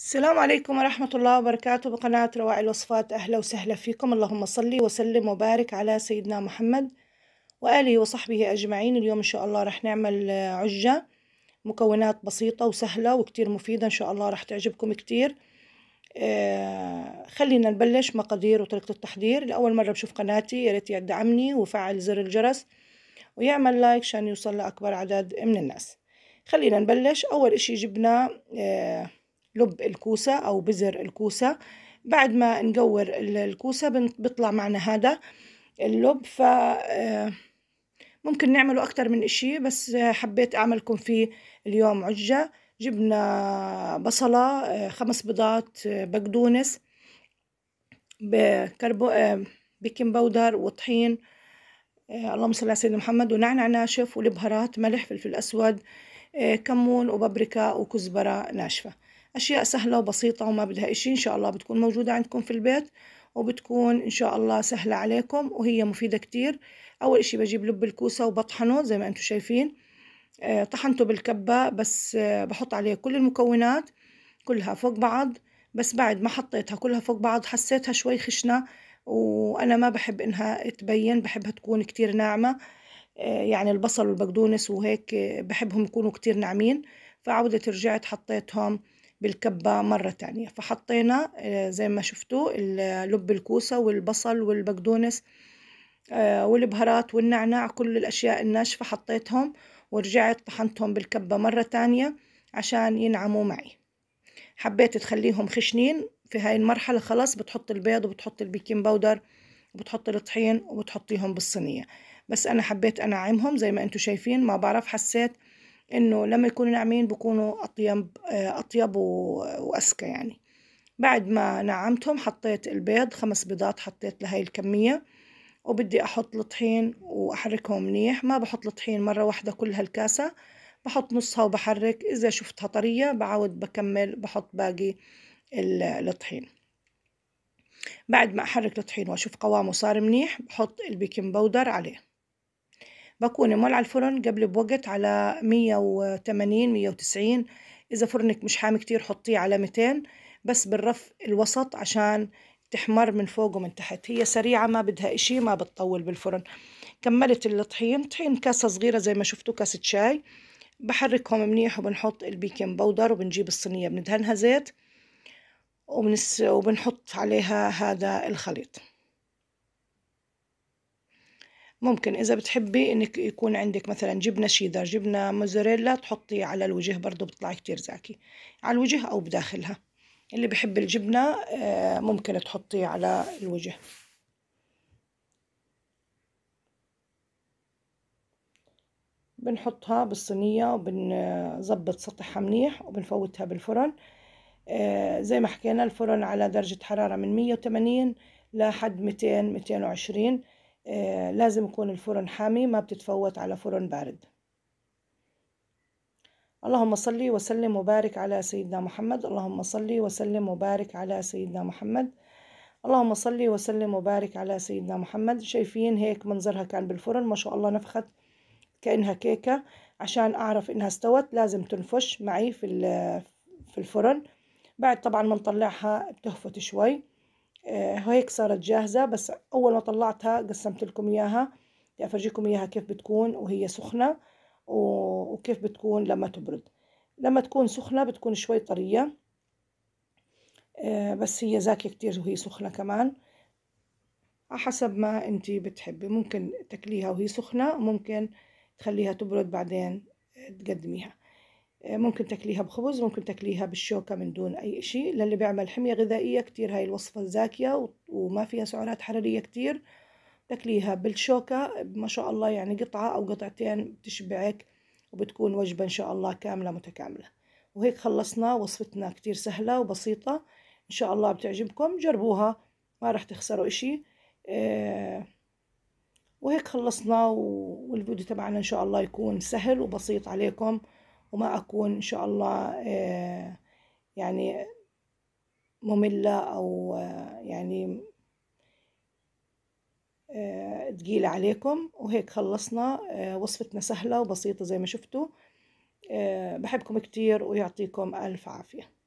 السلام عليكم ورحمة الله وبركاته بقناة رواعي الوصفات أهلا وسهلا فيكم اللهم صلي وسلم وبارك على سيدنا محمد وآله وصحبه أجمعين اليوم إن شاء الله رح نعمل عجة مكونات بسيطة وسهلة وكتير مفيدة إن شاء الله رح تعجبكم كتير آه، خلينا نبلش مقادير وطريقة التحضير لأول مرة بشوف قناتي يا ريت يدعمني وفعل زر الجرس ويعمل لايك عشان يوصل لأكبر عدد من الناس خلينا نبلش أول إشي جبنا آه، لب الكوسة أو بزر الكوسة بعد ما نقور الكوسة بيطلع معنا هذا اللب ف آه، ممكن نعمله أكتر من إشي بس حبيت أعملكم فيه اليوم عجة جبنا بصلة آه، خمس بيضات آه، بقدونس بكربو بيكنج باودر وطحين اللهم صل على سيدنا محمد ونعنع ناشف والبهارات ملح فلفل أسود كمون وبابريكا وكزبرة ناشفة أشياء سهلة وبسيطة وما بدها إشي إن شاء الله بتكون موجودة عندكم في البيت وبتكون إن شاء الله سهلة عليكم وهي مفيدة كتير أول إشي بجيب لب الكوسة وبطحنه زي ما أنتم شايفين آه، طحنته بالكبة بس آه، بحط عليه كل المكونات كلها فوق بعض بس بعد ما حطيتها كلها فوق بعض حسيتها شوي خشنة وأنا ما بحب إنها تبين بحبها تكون كتير ناعمة آه، يعني البصل والبقدونس وهيك بحبهم يكونوا كتير ناعمين فعودة رجعت حطيتهم بالكبة مرة تانية فحطينا آه، زي ما شفتوا لب الكوسة والبصل والبقدونس آه، والبهارات والنعناع كل الأشياء الناشفة حطيتهم ورجعت طحنتهم بالكبة مرة تانية عشان ينعموا معي حبيت تخليهم خشنين في هاي المرحلة خلاص بتحط البيض وبتحط البيكنج باودر وبتحط الطحين وبتحطيهم بالصينية بس أنا حبيت أنعمهم زي ما أنتوا شايفين ما بعرف حسيت انه لما يكونوا ناعمين بيكونوا اطيب اطيب واسكى يعني بعد ما نعمتهم حطيت البيض خمس بيضات حطيت لهي الكمية وبدي أحط الطحين وأحركهم منيح ما بحط الطحين مرة واحدة كل هالكاسة بحط نصها وبحرك إذا شفتها طرية بعود بكمل بحط باقي الطحين بعد ما أحرك الطحين وأشوف قوامه صار منيح بحط البيكنج باودر عليه بكون مولع الفرن قبل بوقت على 180 190 إذا فرنك مش حامي كتير حطيه على 200 بس بالرف الوسط عشان تحمر من فوق ومن تحت هي سريعة ما بدها إشي ما بتطول بالفرن كملت الطحين طحين كاسة صغيرة زي ما شفتوا كاسة شاي بحركهم منيح وبنحط البيكنج بودر وبنجيب الصينية بندهنها زيت وبنس وبنحط عليها هذا الخليط ممكن إذا بتحبي إنك يكون عندك مثلا جبنة شيدر جبنة موزاريلا تحطيه على الوجه برضو بيطلع كتير زاكي على الوجه أو بداخلها اللي بحب الجبنة آه، ممكن تحطيه على الوجه بنحطها بالصينية وبنظبط سطحها منيح وبنفوتها بالفرن آه، زي ما حكينا الفرن على درجة حرارة من 180 لحد 200 220 آه، لازم يكون الفرن حامي ما بتتفوت على فرن بارد اللهم صلي وسلم وبارك على سيدنا محمد اللهم صلي وسلم وبارك على سيدنا محمد اللهم صلي وسلم وبارك على سيدنا محمد شايفين هيك منظرها كان بالفرن ما شاء الله نفخت كأنها كيكة عشان أعرف إنها استوت لازم تنفش معي في في الفرن بعد طبعا ما نطلعها بتهفت شوي آه، هيك صارت جاهزة بس أول ما طلعتها قسمت لكم إياها أفرجيكم إياها كيف بتكون وهي سخنة وكيف بتكون لما تبرد لما تكون سخنة بتكون شوي طرية آه، بس هي زاكية كتير وهي سخنة كمان حسب ما انت بتحبي ممكن تاكليها وهي سخنة وممكن تخليها تبرد بعدين تقدميها آه، ممكن تاكليها بخبز ممكن تاكليها بالشوكة من دون أي شيء للي بيعمل حمية غذائية كتير هاي الوصفة زاكية وما فيها سعرات حرارية كتير تاكليها بالشوكة ما شاء الله يعني قطعة أو قطعتين بتشبعك وبتكون وجبة إن شاء الله كاملة متكاملة وهيك خلصنا وصفتنا كتير سهلة وبسيطة إن شاء الله بتعجبكم جربوها ما راح تخسروا إشي آه، وهيك خلصنا والفيديو تبعنا إن شاء الله يكون سهل وبسيط عليكم وما أكون إن شاء الله آه، يعني مملة أو آه، يعني آه، تقيلة عليكم وهيك خلصنا وصفتنا سهلة وبسيطة زي ما شفتوا بحبكم كتير ويعطيكم ألف عافية